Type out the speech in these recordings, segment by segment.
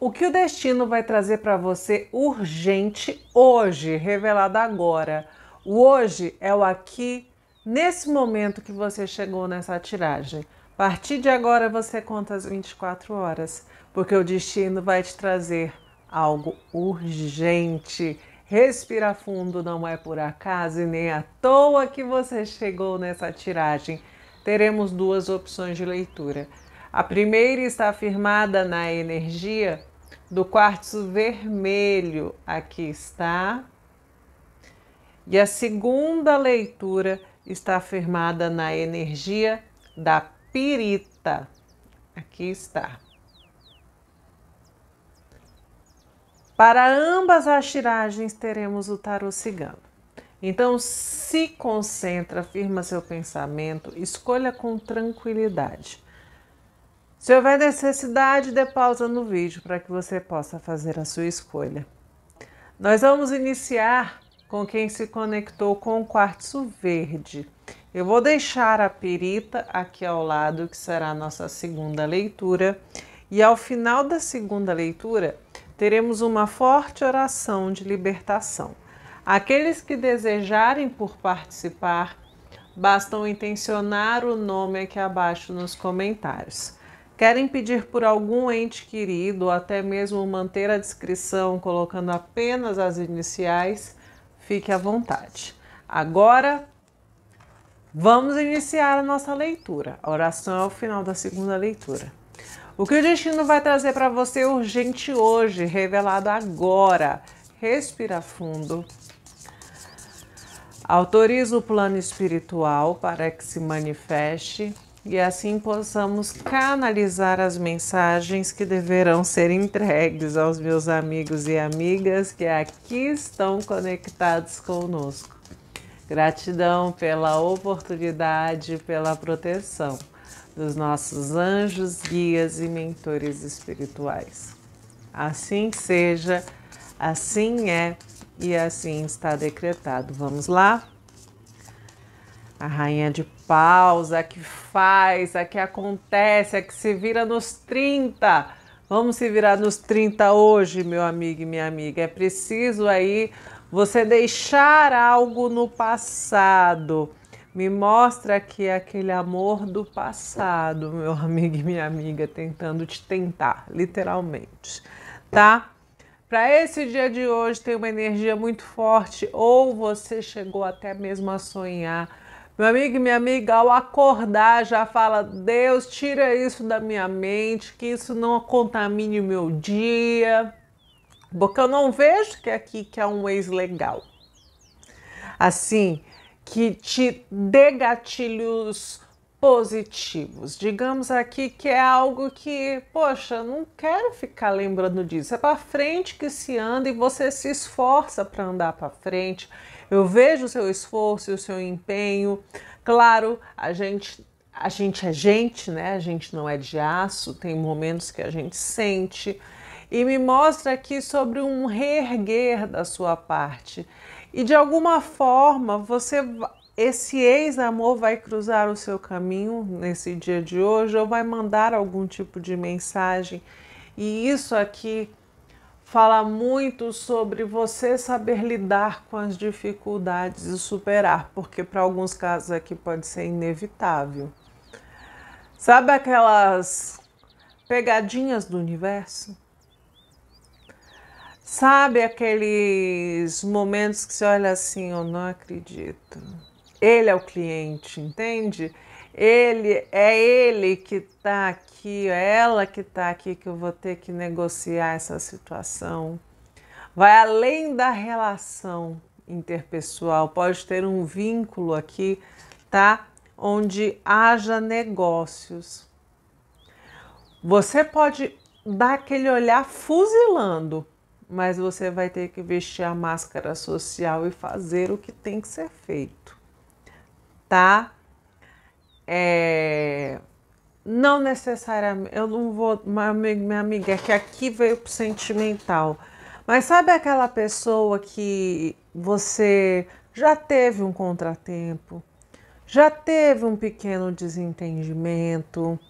O que o destino vai trazer para você urgente hoje, revelado agora? O hoje é o aqui, nesse momento que você chegou nessa tiragem. A partir de agora você conta as 24 horas, porque o destino vai te trazer algo urgente. Respira fundo, não é por acaso e nem à toa que você chegou nessa tiragem. Teremos duas opções de leitura. A primeira está firmada na energia do quartzo vermelho, aqui está. E a segunda leitura está firmada na energia da pirita, aqui está. Para ambas as tiragens teremos o tarô cigano. Então se concentra, firma seu pensamento, escolha com tranquilidade. Se houver necessidade, dê pausa no vídeo para que você possa fazer a sua escolha. Nós vamos iniciar com quem se conectou com o quartzo verde. Eu vou deixar a perita aqui ao lado, que será a nossa segunda leitura. E ao final da segunda leitura, teremos uma forte oração de libertação. Aqueles que desejarem por participar, bastam intencionar o nome aqui abaixo nos comentários querem pedir por algum ente querido, ou até mesmo manter a descrição colocando apenas as iniciais, fique à vontade. Agora, vamos iniciar a nossa leitura. A oração é o final da segunda leitura. O que o destino vai trazer para você urgente hoje, revelado agora. Respira fundo. Autoriza o plano espiritual para que se manifeste e assim possamos canalizar as mensagens que deverão ser entregues aos meus amigos e amigas que aqui estão conectados conosco. Gratidão pela oportunidade, pela proteção dos nossos anjos, guias e mentores espirituais. Assim seja, assim é e assim está decretado. Vamos lá? A rainha de paus, a é que faz, a é que acontece, a é que se vira nos 30. Vamos se virar nos 30 hoje, meu amigo e minha amiga. É preciso aí você deixar algo no passado. Me mostra aqui aquele amor do passado, meu amigo e minha amiga, tentando te tentar, literalmente, tá? Para esse dia de hoje tem uma energia muito forte, ou você chegou até mesmo a sonhar meu amigo e minha amiga, ao acordar já fala: Deus, tira isso da minha mente, que isso não contamine o meu dia, porque eu não vejo que aqui que é um ex legal. Assim, que te dê gatilhos positivos. Digamos aqui que é algo que, poxa, não quero ficar lembrando disso. É para frente que se anda e você se esforça para andar para frente. Eu vejo o seu esforço e o seu empenho. Claro, a gente a gente é gente, né? A gente não é de aço, tem momentos que a gente sente. E me mostra aqui sobre um reerguer da sua parte. E de alguma forma, você esse ex-amor vai cruzar o seu caminho nesse dia de hoje ou vai mandar algum tipo de mensagem. E isso aqui fala muito sobre você saber lidar com as dificuldades e superar, porque para alguns casos aqui pode ser inevitável. Sabe aquelas pegadinhas do universo? Sabe aqueles momentos que você olha assim, eu não acredito. Ele é o cliente, entende? Ele é ele que está aqui, é ela que está aqui que eu vou ter que negociar essa situação. Vai além da relação interpessoal, pode ter um vínculo aqui, tá? Onde haja negócios. Você pode dar aquele olhar fuzilando, mas você vai ter que vestir a máscara social e fazer o que tem que ser feito, tá? É, não necessariamente, eu não vou, meu amigo, minha amiga, é que aqui veio pro sentimental. Mas sabe aquela pessoa que você já teve um contratempo, já teve um pequeno desentendimento,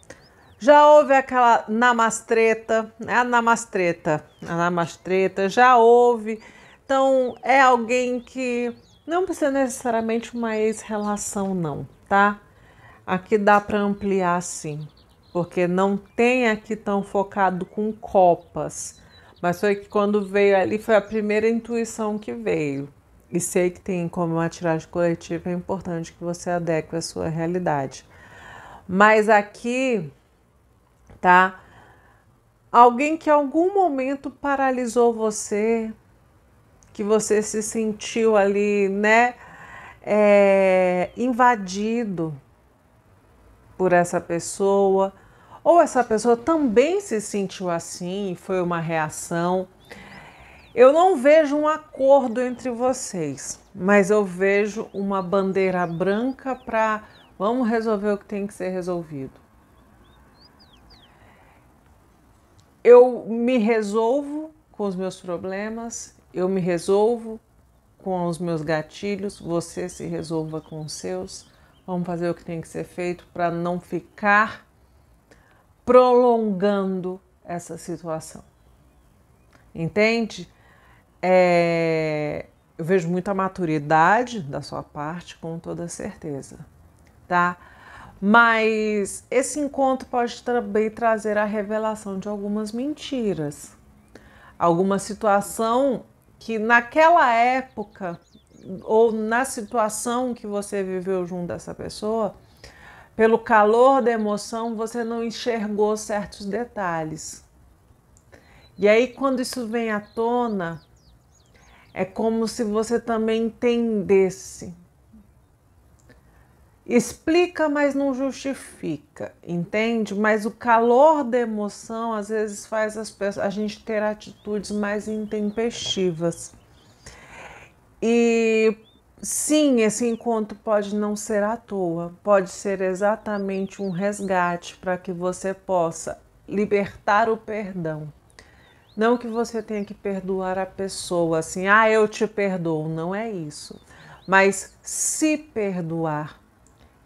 já houve aquela namastreta, né, a namastreta, a namastreta, já houve. Então é alguém que não precisa necessariamente uma ex-relação, não, tá? Aqui dá para ampliar sim, porque não tem aqui tão focado com copas, mas foi que quando veio ali foi a primeira intuição que veio. E sei que tem como uma tiragem coletiva, é importante que você adeque a sua realidade. Mas aqui, tá? Alguém que em algum momento paralisou você, que você se sentiu ali, né? É, invadido por essa pessoa, ou essa pessoa também se sentiu assim e foi uma reação. Eu não vejo um acordo entre vocês, mas eu vejo uma bandeira branca para vamos resolver o que tem que ser resolvido. Eu me resolvo com os meus problemas, eu me resolvo com os meus gatilhos, você se resolva com os seus. Vamos fazer o que tem que ser feito para não ficar prolongando essa situação. Entende? É, eu vejo muita maturidade da sua parte, com toda certeza, tá? Mas esse encontro pode também trazer a revelação de algumas mentiras, alguma situação que naquela época ou na situação que você viveu junto dessa pessoa, pelo calor da emoção, você não enxergou certos detalhes. E aí, quando isso vem à tona, é como se você também entendesse. Explica, mas não justifica, entende? Mas o calor da emoção às vezes faz as pessoas, a gente ter atitudes mais intempestivas. E sim, esse encontro pode não ser à toa, pode ser exatamente um resgate para que você possa libertar o perdão. Não que você tenha que perdoar a pessoa assim, ah, eu te perdoo, não é isso. Mas se perdoar.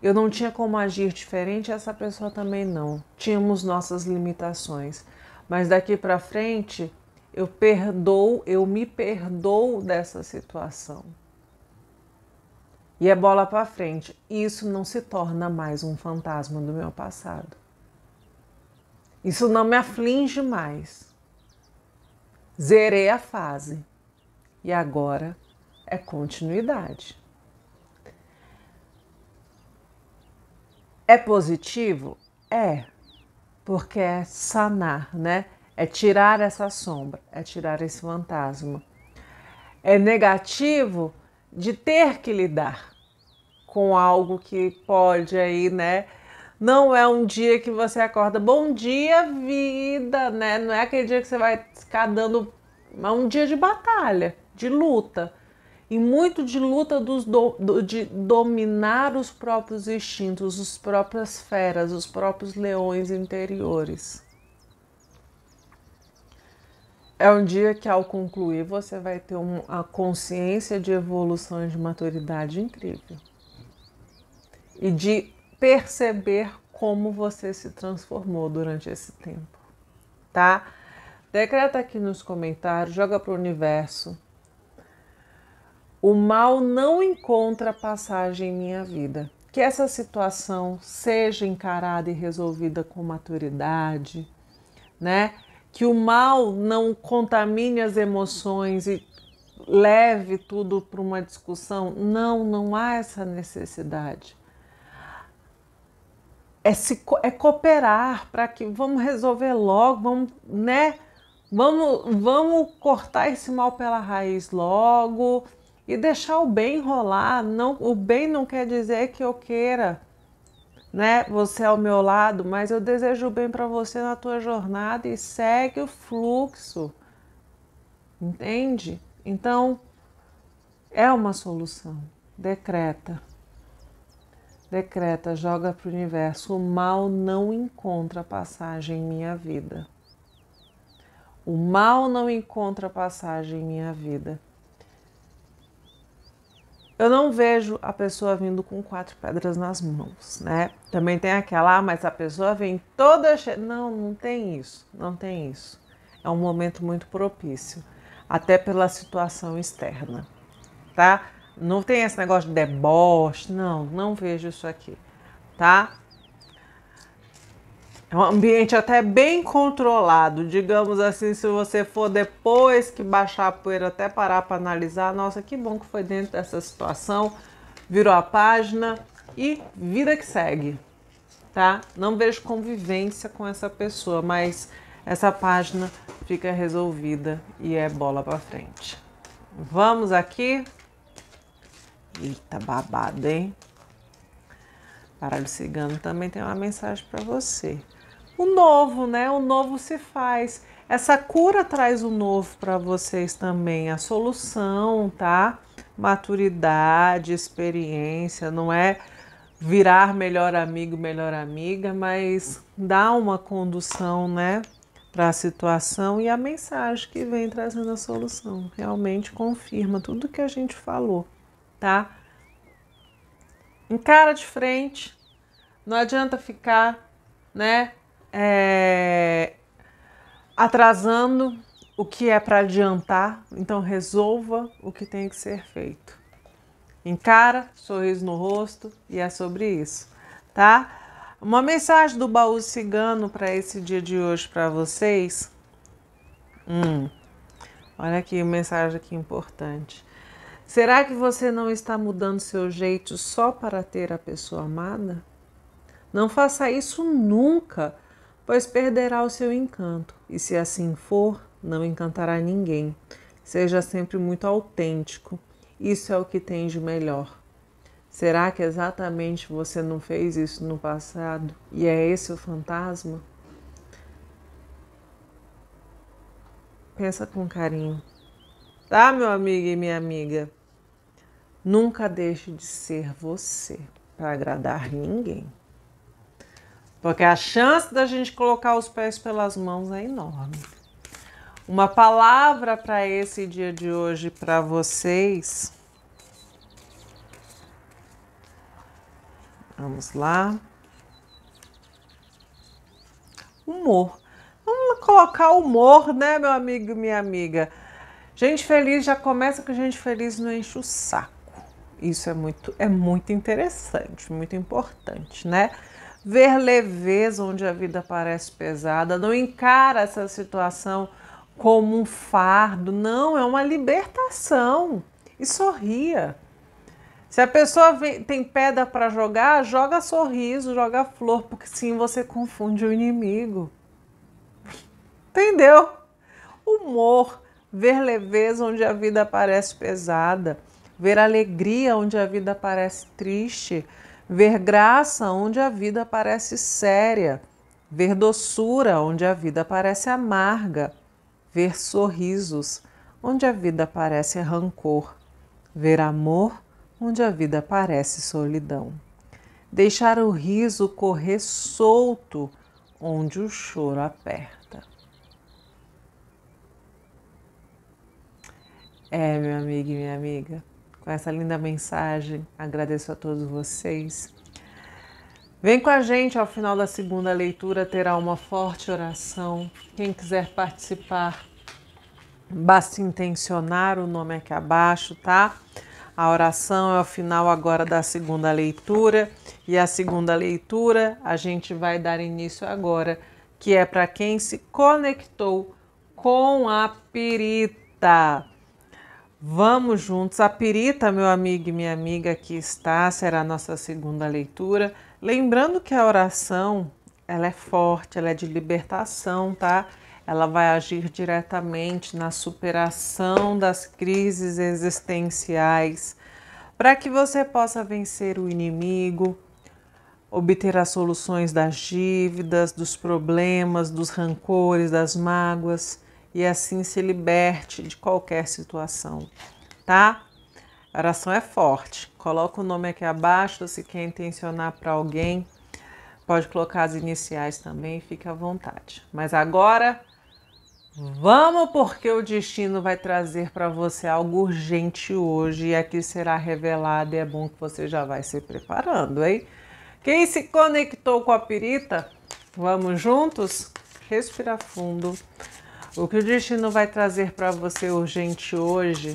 Eu não tinha como agir diferente, essa pessoa também não. Tínhamos nossas limitações. Mas daqui para frente, eu perdoo, eu me perdoo dessa situação. E é bola para frente. Isso não se torna mais um fantasma do meu passado. Isso não me aflige mais. Zerei a fase. E agora é continuidade. É positivo? É, porque é sanar, né? é tirar essa sombra, é tirar esse fantasma. É negativo de ter que lidar com algo que pode aí, né? Não é um dia que você acorda, bom dia, vida, né? Não é aquele dia que você vai ficar dando. É um dia de batalha, de luta. E muito de luta dos do, do, de dominar os próprios instintos, as próprias feras, os próprios leões interiores. É um dia que, ao concluir, você vai ter uma consciência de evolução e de maturidade incrível. E de perceber como você se transformou durante esse tempo, tá? Decreta aqui nos comentários, joga para o universo. O mal não encontra passagem em minha vida. Que essa situação seja encarada e resolvida com maturidade, né? que o mal não contamine as emoções e leve tudo para uma discussão. Não, não há essa necessidade. É, se, é cooperar para que vamos resolver logo, vamos, né? Vamos, vamos cortar esse mal pela raiz logo e deixar o bem rolar. Não, o bem não quer dizer que eu queira né? Você ao meu lado, mas eu desejo bem para você na tua jornada e segue o fluxo. Entende? Então, é uma solução. Decreta. Decreta, joga para o universo. O mal não encontra passagem em minha vida. O mal não encontra passagem em minha vida. Eu não vejo a pessoa vindo com quatro pedras nas mãos, né? Também tem aquela, ah, mas a pessoa vem toda cheia. Não, não tem isso, não tem isso. É um momento muito propício, até pela situação externa, tá? Não tem esse negócio de deboche, não, não vejo isso aqui, tá? É um ambiente até bem controlado, digamos assim, se você for depois que baixar a poeira até parar para analisar, nossa, que bom que foi dentro dessa situação, virou a página e vida que segue, tá? Não vejo convivência com essa pessoa, mas essa página fica resolvida e é bola para frente. Vamos aqui. Eita, babado, hein? Baralho cigano também tem uma mensagem para você o novo, né? O novo se faz. Essa cura traz o novo para vocês também, a solução, tá? Maturidade, experiência, não é virar melhor amigo, melhor amiga, mas dá uma condução, né, para a situação e a mensagem que vem trazendo a solução. Realmente confirma tudo que a gente falou, tá? Encara de frente, não adianta ficar, né, é, atrasando o que é para adiantar, então resolva o que tem que ser feito. Encara, sorriso no rosto e é sobre isso, tá? Uma mensagem do baú cigano para esse dia de hoje para vocês. Hum, olha aqui, mensagem aqui importante. Será que você não está mudando seu jeito só para ter a pessoa amada? Não faça isso nunca pois perderá o seu encanto, e se assim for, não encantará ninguém. Seja sempre muito autêntico, isso é o que tem de melhor. Será que exatamente você não fez isso no passado e é esse o fantasma? Pensa com carinho. Tá, meu amigo e minha amiga? Nunca deixe de ser você para agradar ninguém. Porque a chance da gente colocar os pés pelas mãos é enorme. Uma palavra para esse dia de hoje para vocês. Vamos lá. Humor. Vamos colocar humor, né, meu amigo e minha amiga? Gente feliz já começa com gente feliz não enche o saco. Isso é muito é muito interessante, muito importante, né? ver leveza onde a vida parece pesada, não encara essa situação como um fardo, não, é uma libertação. E sorria. Se a pessoa vem, tem pedra para jogar, joga sorriso, joga flor, porque sim você confunde o inimigo. Entendeu? Humor, ver leveza onde a vida parece pesada, ver alegria onde a vida parece triste, ver graça onde a vida parece séria, ver doçura onde a vida parece amarga, ver sorrisos onde a vida parece rancor, ver amor onde a vida parece solidão. Deixar o riso correr solto onde o choro aperta. É, meu amigo e minha amiga com essa linda mensagem. Agradeço a todos vocês. Vem com a gente ao final da segunda leitura, terá uma forte oração. Quem quiser participar, basta intencionar o nome aqui abaixo, tá? A oração é o final agora da segunda leitura e a segunda leitura a gente vai dar início agora, que é para quem se conectou com a perita. Vamos juntos. A Pirita, meu amigo e minha amiga, que está, será a nossa segunda leitura. Lembrando que a oração, ela é forte, ela é de libertação, tá? Ela vai agir diretamente na superação das crises existenciais, para que você possa vencer o inimigo, obter as soluções das dívidas, dos problemas, dos rancores, das mágoas e assim se liberte de qualquer situação, tá? A oração é forte. Coloca o nome aqui abaixo se quer intencionar para alguém. Pode colocar as iniciais também, fique à vontade. Mas agora, vamos porque o destino vai trazer para você algo urgente hoje e aqui será revelado e é bom que você já vai se preparando, hein? Quem se conectou com a pirita, vamos juntos? Respira fundo. O que o destino vai trazer para você urgente hoje?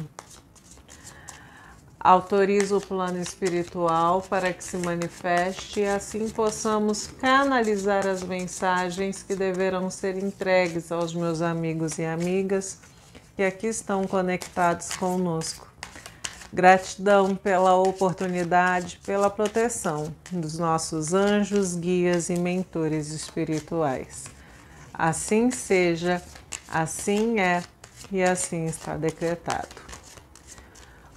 Autoriza o plano espiritual para que se manifeste e assim possamos canalizar as mensagens que deverão ser entregues aos meus amigos e amigas que aqui estão conectados conosco. Gratidão pela oportunidade, pela proteção dos nossos anjos, guias e mentores espirituais. Assim seja Assim é e assim está decretado.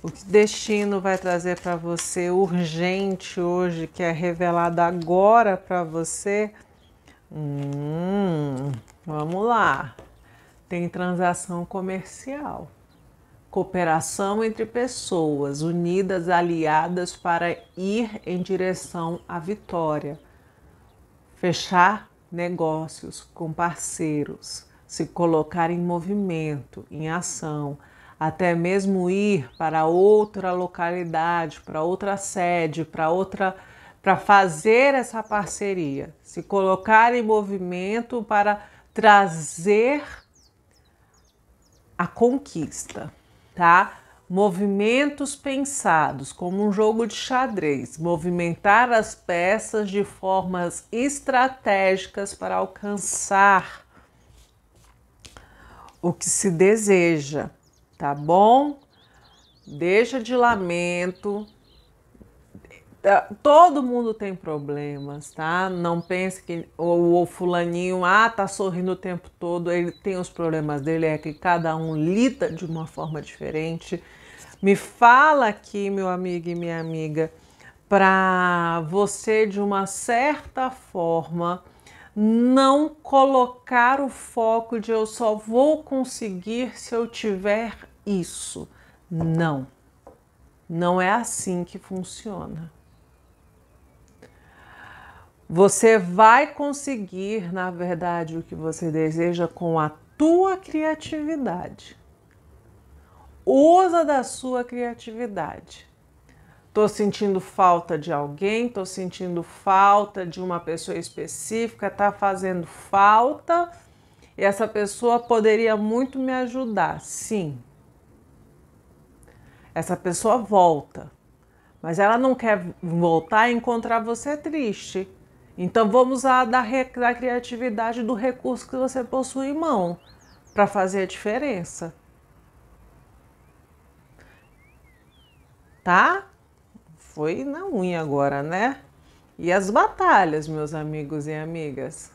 O que destino vai trazer para você urgente hoje, que é revelado agora para você? Hum, vamos lá. Tem transação comercial, cooperação entre pessoas unidas, aliadas para ir em direção à vitória, fechar negócios com parceiros se colocar em movimento, em ação, até mesmo ir para outra localidade, para outra sede, para outra para fazer essa parceria, se colocar em movimento para trazer a conquista, tá? Movimentos pensados como um jogo de xadrez, movimentar as peças de formas estratégicas para alcançar o que se deseja, tá bom? Deixa de lamento. É, todo mundo tem problemas, tá? Não pense que o, o fulaninho, ah, tá sorrindo o tempo todo, ele tem os problemas dele, é que cada um lida de uma forma diferente. Me fala aqui, meu amigo e minha amiga, para você de uma certa forma não colocar o foco de eu só vou conseguir se eu tiver isso. Não. Não é assim que funciona. Você vai conseguir, na verdade, o que você deseja com a tua criatividade. Usa da sua criatividade. Tô sentindo falta de alguém, tô sentindo falta de uma pessoa específica, tá fazendo falta. E essa pessoa poderia muito me ajudar, sim. Essa pessoa volta, mas ela não quer voltar e encontrar você triste. Então vamos usar da, da criatividade do recurso que você possui em mão para fazer a diferença. Tá? foi na unha agora, né? E as batalhas, meus amigos e amigas?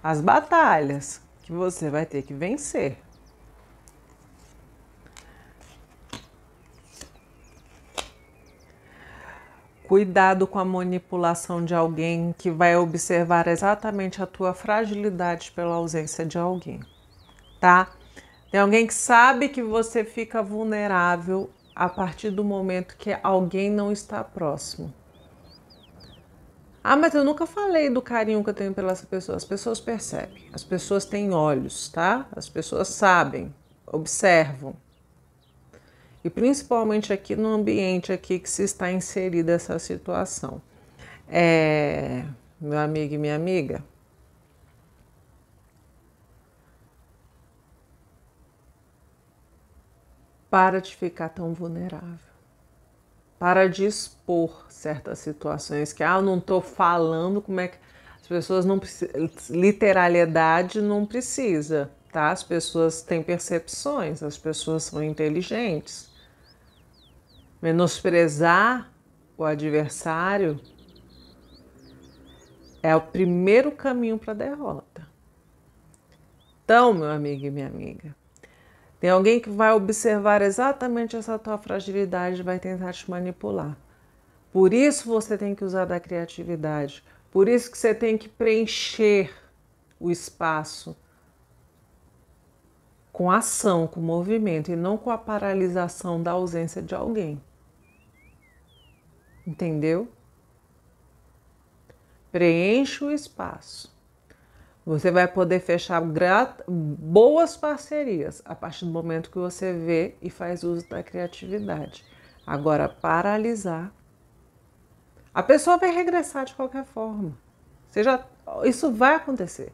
As batalhas que você vai ter que vencer. Cuidado com a manipulação de alguém que vai observar exatamente a tua fragilidade pela ausência de alguém, tá? Tem alguém que sabe que você fica vulnerável a partir do momento que alguém não está próximo. Ah, mas eu nunca falei do carinho que eu tenho pela essa pessoa. As pessoas percebem, as pessoas têm olhos, tá? As pessoas sabem, observam. E principalmente aqui no ambiente aqui que se está inserida essa situação. É, meu amigo e minha amiga, Para de ficar tão vulnerável. Para de expor certas situações que, ah, eu não estou falando como é que. As pessoas não precisam. Literalidade não precisa, tá? As pessoas têm percepções, as pessoas são inteligentes. Menosprezar o adversário é o primeiro caminho para a derrota. Então, meu amigo e minha amiga, tem alguém que vai observar exatamente essa tua fragilidade e vai tentar te manipular. Por isso você tem que usar da criatividade. Por isso que você tem que preencher o espaço com ação, com movimento e não com a paralisação da ausência de alguém. Entendeu? Preenche o espaço você vai poder fechar boas parcerias a partir do momento que você vê e faz uso da criatividade. Agora, paralisar. A pessoa vai regressar de qualquer forma. isso vai acontecer.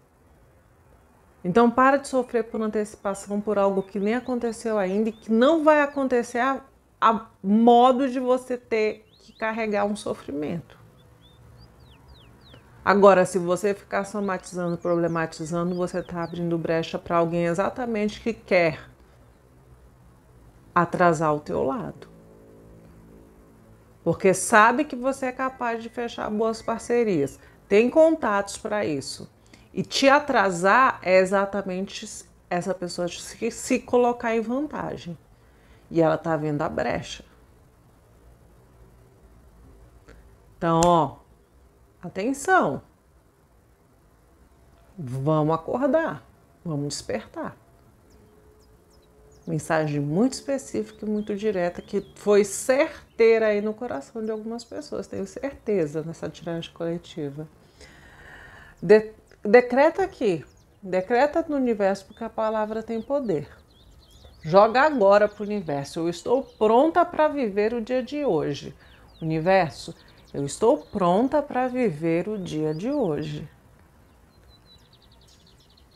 Então, para de sofrer por antecipação por algo que nem aconteceu ainda e que não vai acontecer a, a modo de você ter que carregar um sofrimento. Agora, se você ficar somatizando, problematizando, você está abrindo brecha para alguém exatamente que quer atrasar o teu lado. Porque sabe que você é capaz de fechar boas parcerias, tem contatos para isso. E te atrasar é exatamente essa pessoa se, se colocar em vantagem. E ela tá vendo a brecha. Então, ó, Atenção! Vamos acordar, vamos despertar. Mensagem muito específica e muito direta que foi certeira aí no coração de algumas pessoas, tenho certeza, nessa tirante coletiva. De decreta aqui, decreta no universo porque a palavra tem poder. Joga agora para o universo. Eu estou pronta para viver o dia de hoje. Universo, eu estou pronta para viver o dia de hoje.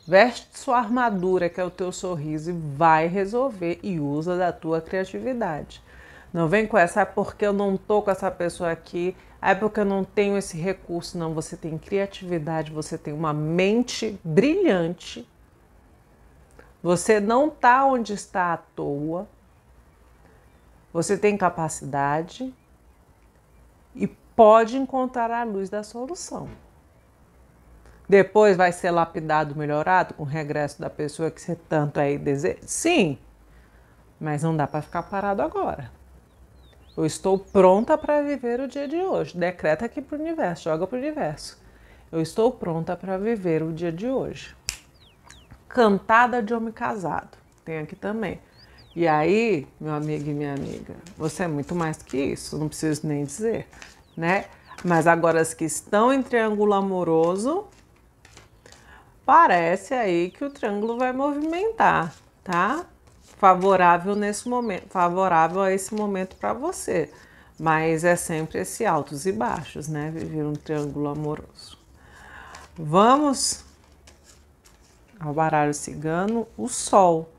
Veste sua armadura, que é o teu sorriso, e vai resolver e usa da tua criatividade. Não vem com essa, é porque eu não tô com essa pessoa aqui, ah, é porque eu não tenho esse recurso. Não, você tem criatividade, você tem uma mente brilhante. Você não tá onde está à toa. Você tem capacidade pode encontrar a luz da solução. Depois vai ser lapidado, melhorado com o regresso da pessoa que você tanto aí deseja? Sim, mas não dá para ficar parado agora. Eu estou pronta para viver o dia de hoje. Decreta aqui para o universo, joga para o universo. Eu estou pronta para viver o dia de hoje. Cantada de homem casado. Tem aqui também. E aí, meu amigo e minha amiga, você é muito mais que isso, não preciso nem dizer né? Mas agora as que estão em triângulo amoroso, parece aí que o triângulo vai movimentar, tá? Favorável nesse momento, favorável a esse momento para você. Mas é sempre esse altos e baixos, né? Viver um triângulo amoroso. Vamos ao baralho cigano, o sol.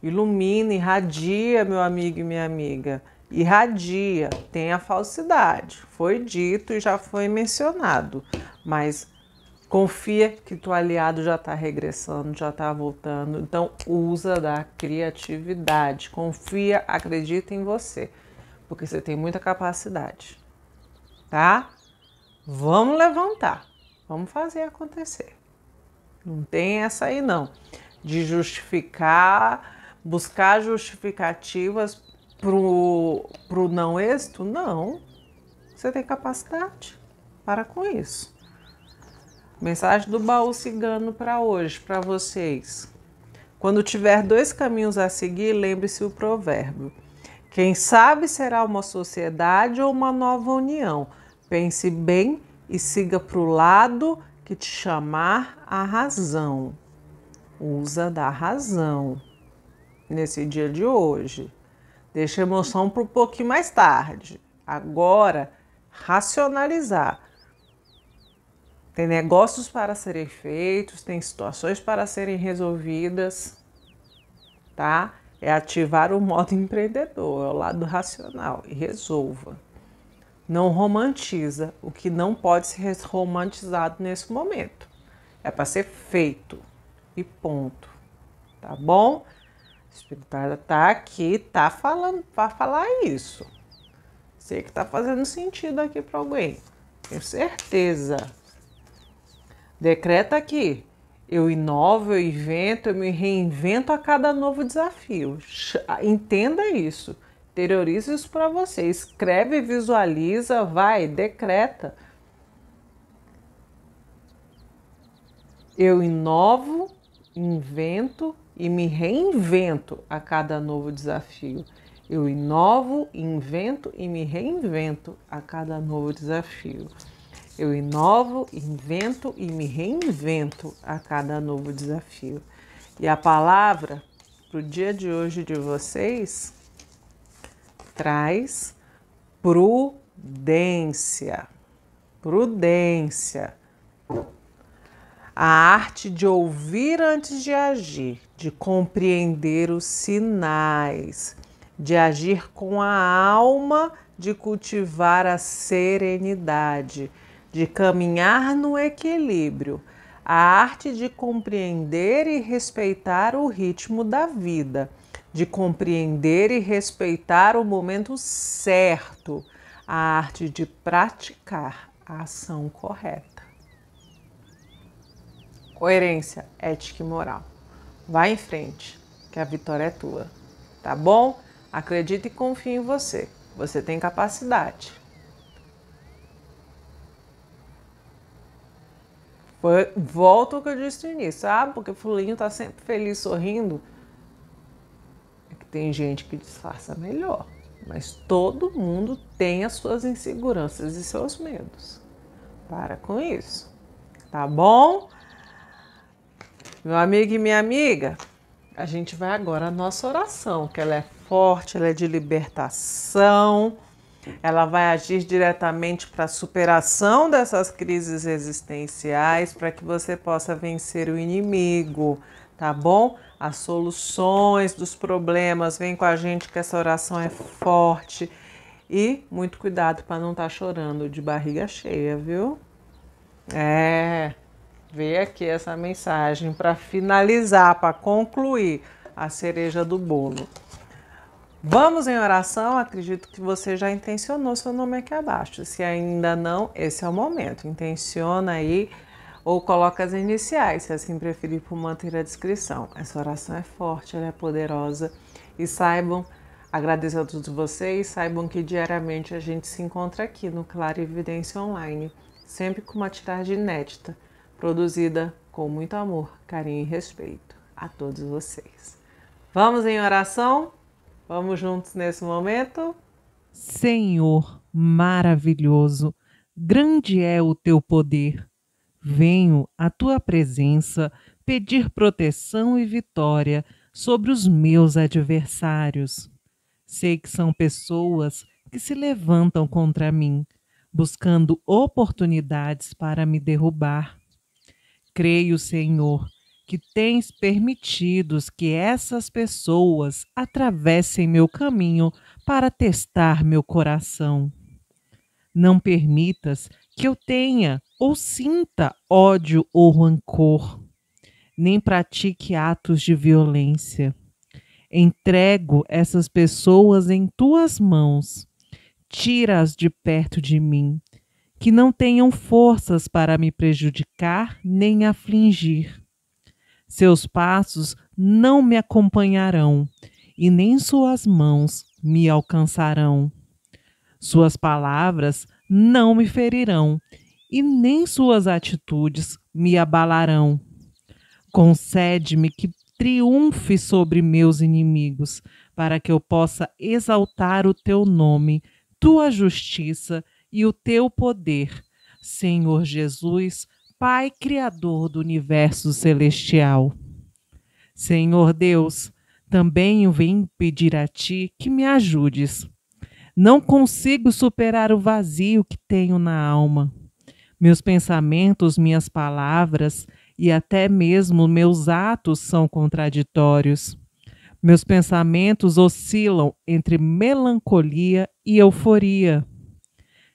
Ilumina, irradia, meu amigo e minha amiga irradia, tem a falsidade. Foi dito e já foi mencionado, mas confia que teu aliado já está regressando, já está voltando. Então usa da criatividade, confia, acredita em você, porque você tem muita capacidade, tá? Vamos levantar, vamos fazer acontecer. Não tem essa aí não, de justificar, buscar justificativas pro, pro não êxito? Não. Você tem capacidade. Para com isso. Mensagem do baú cigano para hoje, para vocês. Quando tiver dois caminhos a seguir, lembre-se o provérbio. Quem sabe será uma sociedade ou uma nova união. Pense bem e siga para o lado que te chamar a razão. Usa da razão nesse dia de hoje. Deixa a emoção para um pouquinho mais tarde. Agora, racionalizar. Tem negócios para serem feitos, tem situações para serem resolvidas, tá? É ativar o modo empreendedor, é o lado racional e resolva. Não romantiza o que não pode ser romantizado nesse momento. É para ser feito e ponto, tá bom? espiritada tá aqui, tá falando para falar isso. Sei que tá fazendo sentido aqui para alguém. Tenho certeza. Decreta aqui. Eu inovo, eu invento, eu me reinvento a cada novo desafio. Entenda isso. Interiorize isso para você. Escreve, visualiza, vai, decreta. Eu inovo, invento, e me reinvento a cada novo desafio. Eu inovo, invento e me reinvento a cada novo desafio. Eu inovo, invento e me reinvento a cada novo desafio. E a palavra para o dia de hoje de vocês traz prudência. Prudência a arte de ouvir antes de agir, de compreender os sinais, de agir com a alma, de cultivar a serenidade, de caminhar no equilíbrio, a arte de compreender e respeitar o ritmo da vida, de compreender e respeitar o momento certo, a arte de praticar a ação correta coerência, ética e moral. Vá em frente, que a vitória é tua. Tá bom? Acredita e confia em você. Você tem capacidade. volta ao que eu disse no início. Ah, porque fulinho tá sempre feliz sorrindo. É que tem gente que disfarça melhor. Mas todo mundo tem as suas inseguranças e seus medos. Para com isso. Tá bom? Meu amigo e minha amiga, a gente vai agora à nossa oração, que ela é forte, ela é de libertação, ela vai agir diretamente para a superação dessas crises existenciais, para que você possa vencer o inimigo, tá bom? As soluções dos problemas, vem com a gente que essa oração é forte. E muito cuidado para não estar tá chorando de barriga cheia, viu? É ver aqui essa mensagem para finalizar, para concluir a cereja do bolo. Vamos em oração. Acredito que você já intencionou seu nome aqui abaixo. Se ainda não, esse é o momento. Intenciona aí ou coloca as iniciais, se é assim preferir, por manter a descrição. Essa oração é forte, ela é poderosa. E saibam, agradeço a todos vocês, saibam que diariamente a gente se encontra aqui no Claro Evidência Online, sempre com uma tiragem inédita produzida com muito amor, carinho e respeito a todos vocês. Vamos em oração? Vamos juntos nesse momento? Senhor maravilhoso, grande é o teu poder. Venho à tua presença pedir proteção e vitória sobre os meus adversários. Sei que são pessoas que se levantam contra mim, buscando oportunidades para me derrubar creio, Senhor, que tens permitido que essas pessoas atravessem meu caminho para testar meu coração. Não permitas que eu tenha ou sinta ódio ou rancor, nem pratique atos de violência. Entrego essas pessoas em tuas mãos. Tira-as de perto de mim que não tenham forças para me prejudicar nem afligir. Seus passos não me acompanharão, e nem suas mãos me alcançarão. Suas palavras não me ferirão, e nem suas atitudes me abalarão. Concede-me que triunfe sobre meus inimigos, para que eu possa exaltar o teu nome, tua justiça e e o teu poder. Senhor Jesus, Pai Criador do universo celestial. Senhor Deus, também eu vim pedir a Ti que me ajudes. Não consigo superar o vazio que tenho na alma. Meus pensamentos, minhas palavras e até mesmo meus atos são contraditórios. Meus pensamentos oscilam entre melancolia e euforia.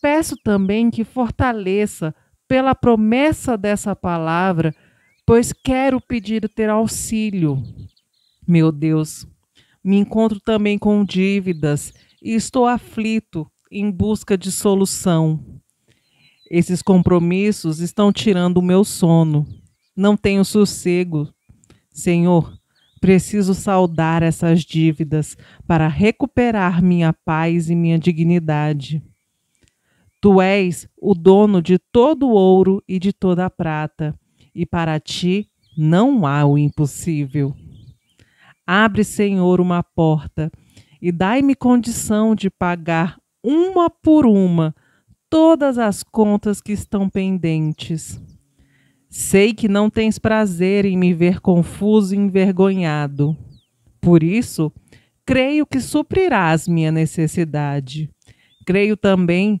Peço também que fortaleça pela promessa dessa palavra, pois quero pedir ter auxílio. Meu Deus, me encontro também com dívidas e estou aflito em busca de solução. Esses compromissos estão tirando o meu sono. Não tenho sossego. Senhor, preciso saldar essas dívidas para recuperar minha paz e minha dignidade. Tu és o dono de todo o ouro e de toda a prata, e para ti não há o impossível. Abre, Senhor, uma porta e dai-me condição de pagar uma por uma todas as contas que estão pendentes. Sei que não tens prazer em me ver confuso e envergonhado. Por isso, creio que suprirás minha necessidade. Creio também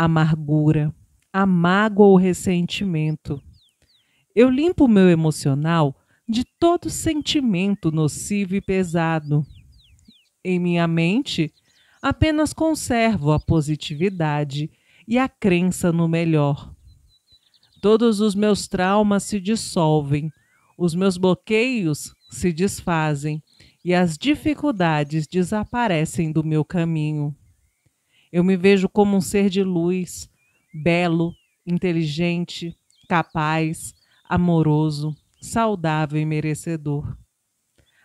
amargura, a mágoa ou ressentimento. Eu limpo o meu emocional de todo sentimento nocivo e pesado. Em minha mente, apenas conservo a positividade e a crença no melhor. Todos os meus traumas se dissolvem, os meus bloqueios se desfazem e as dificuldades desaparecem do meu caminho. Eu me vejo como um ser de luz, belo, inteligente, capaz, amoroso, saudável e merecedor.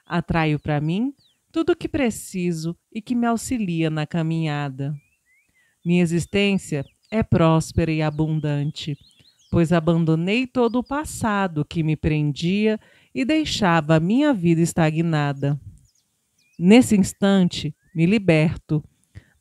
Atraio para mim tudo o que preciso e que me auxilia na caminhada. Minha existência é próspera e abundante, pois abandonei todo o passado que me prendia e deixava a minha vida estagnada. Nesse instante, me liberto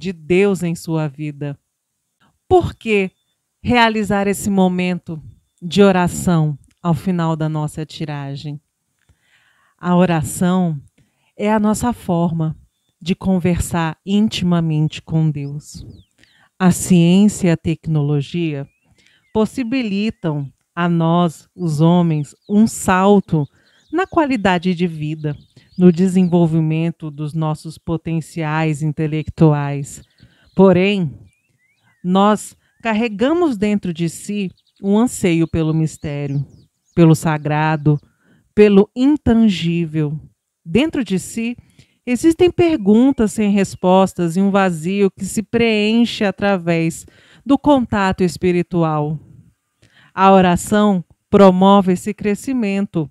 de Deus em sua vida. Por que realizar esse momento de oração ao final da nossa tiragem? A oração é a nossa forma de conversar intimamente com Deus. A ciência e a tecnologia possibilitam a nós, os homens, um salto na qualidade de vida, no desenvolvimento dos nossos potenciais intelectuais. Porém, nós carregamos dentro de si um anseio pelo mistério, pelo sagrado, pelo intangível. Dentro de si existem perguntas sem respostas e um vazio que se preenche através do contato espiritual. A oração promove esse crescimento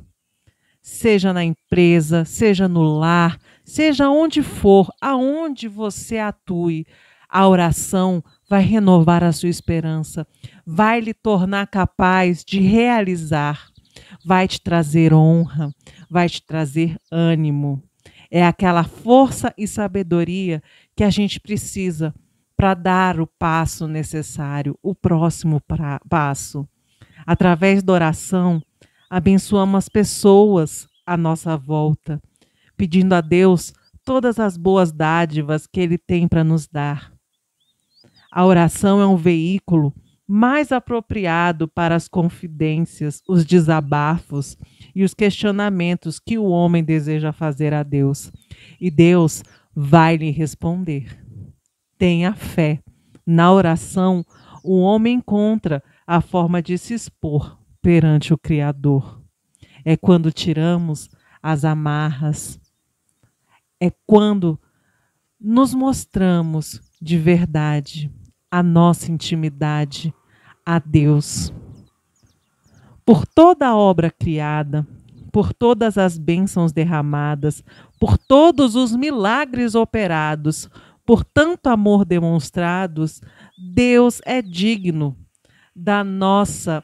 seja na empresa, seja no lar, seja onde for, aonde você atue, a oração vai renovar a sua esperança, vai lhe tornar capaz de realizar, vai te trazer honra, vai te trazer ânimo. É aquela força e sabedoria que a gente precisa para dar o passo necessário, o próximo pra, passo. Através da oração, abençoamos as pessoas à nossa volta, pedindo a Deus todas as boas dádivas que Ele tem para nos dar. A oração é um veículo mais apropriado para as confidências, os desabafos e os questionamentos que o homem deseja fazer a Deus. E Deus vai lhe responder. Tenha fé. Na oração, o homem encontra a forma de se expor perante o Criador. É quando tiramos as amarras. É quando nos mostramos de verdade a nossa intimidade a Deus. Por toda a obra criada, por todas as bênçãos derramadas, por todos os milagres operados, por tanto amor demonstrados, Deus é digno da nossa